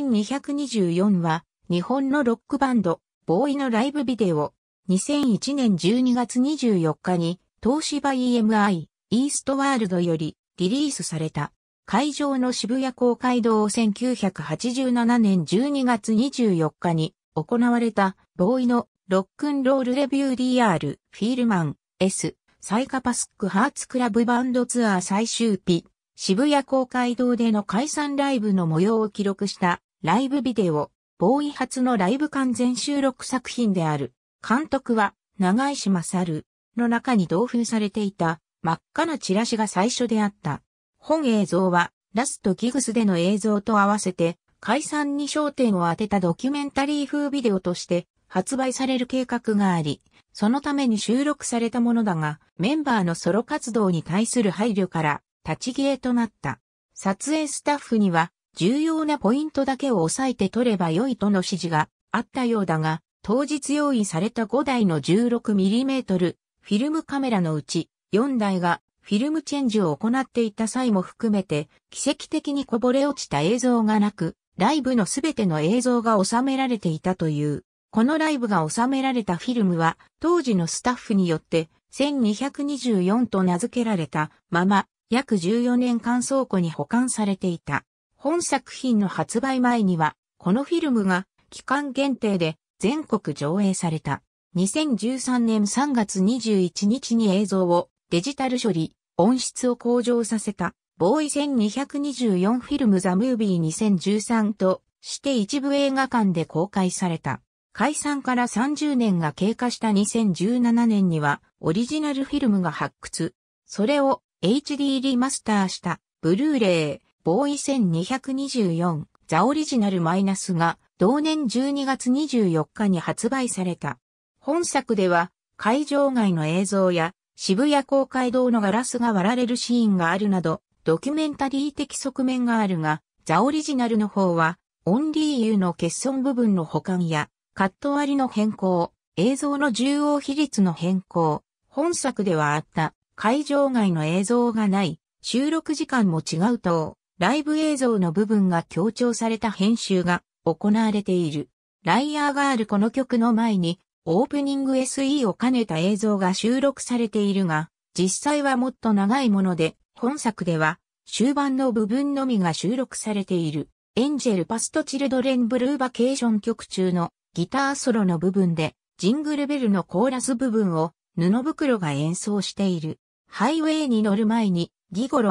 1224は、日本のロックバンド、ボーイのライブビデオ。2001年12月24日に、東芝 EMI、イーストワールドよりリリースされた。会場の渋谷公会堂を1987年12月24日に行われた、ボーイのロックンロールレビュー DR、フィールマン、S、サイカパスックハーツクラブバンドツアー最終日、渋谷公会堂での解散ライブの模様を記録したライブビデオ、ボーイ初のライブ完全収録作品である。監督は、長石勝の中に同封されていた真っ赤なチラシが最初であった。本映像は、ラストギグスでの映像と合わせて、解散に焦点を当てたドキュメンタリー風ビデオとして発売される計画があり、そのために収録されたものだが、メンバーのソロ活動に対する配慮から、立ち消えとなった。撮影スタッフには、重要なポイントだけを押さえて取れば良いとの指示があったようだが、当日用意された5台の 16mm フィルムカメラのうち4台がフィルムチェンジを行っていた際も含めて奇跡的にこぼれ落ちた映像がなく、ライブのすべての映像が収められていたという。このライブが収められたフィルムは当時のスタッフによって1224と名付けられたまま約14年間倉庫に保管されていた。本作品の発売前には、このフィルムが期間限定で全国上映された。2013年3月21日に映像をデジタル処理、音質を向上させた、ボーイ1224フィルムザ・ムービー2013として一部映画館で公開された。解散から30年が経過した2017年にはオリジナルフィルムが発掘。それを HD リマスターしたブルーレイ、ボーイ1224ザオリジナルマイナスが同年12月24日に発売された。本作では会場外の映像や渋谷公会堂のガラスが割られるシーンがあるなどドキュメンタリー的側面があるがザオリジナルの方はオンリーユーの欠損部分の保管やカット割りの変更、映像の重要比率の変更、本作ではあった会場外の映像がない、収録時間も違うと、ライブ映像の部分が強調された編集が行われている。ライアーガールこの曲の前にオープニング SE を兼ねた映像が収録されているが、実際はもっと長いもので、本作では終盤の部分のみが収録されている。エンジェルパストチルドレンブルーバケーション曲中のギターソロの部分で、ジングルベルのコーラス部分を布袋が演奏している。ハイウェイに乗る前に、ギゴロ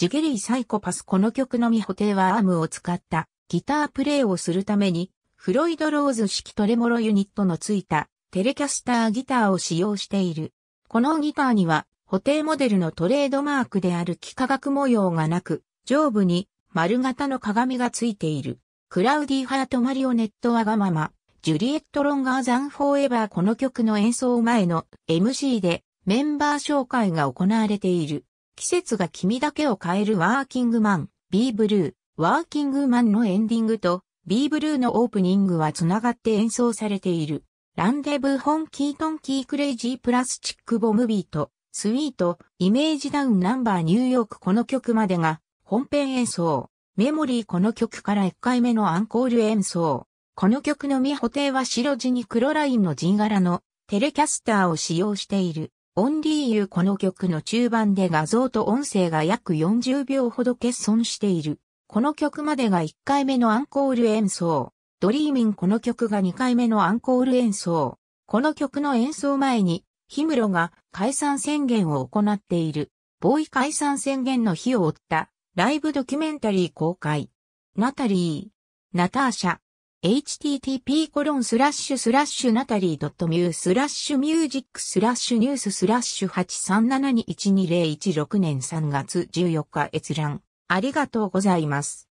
ジゲリーサイコパスこの曲のみホテはアームを使ったギタープレイをするためにフロイド・ローズ式トレモロユニットのついたテレキャスターギターを使用している。このギターには補定モデルのトレードマークである幾何学模様がなく上部に丸型の鏡がついている。クラウディ・ハート・マリオネット・ワガママ、ジュリエット・ロンガー・ザン・フォーエバーこの曲の演奏前の MC でメンバー紹介が行われている。季節が君だけを変えるワーキングマン、ビーブルー、ワーキングマンのエンディングと、ビーブルーのオープニングは繋がって演奏されている。ランデブーホンキートンキークレイジープラスチックボムビート、スイート、イメージダウンナンバーニューヨークこの曲までが本編演奏。メモリーこの曲から1回目のアンコール演奏。この曲のみ補定は白地に黒ラインの地柄のテレキャスターを使用している。オンリーユーこの曲の中盤で画像と音声が約40秒ほど欠損している。この曲までが1回目のアンコール演奏。ドリーミンこの曲が2回目のアンコール演奏。この曲の演奏前に、ヒムロが解散宣言を行っている。ボーイ解散宣言の日を追ったライブドキュメンタリー公開。ナタリー、ナターシャ、http コロンスラッシュスラッシュナタリー .mu スラッシュミュージックスラッシュニューススラッシュ837212016年3月14日閲覧。ありがとうございます。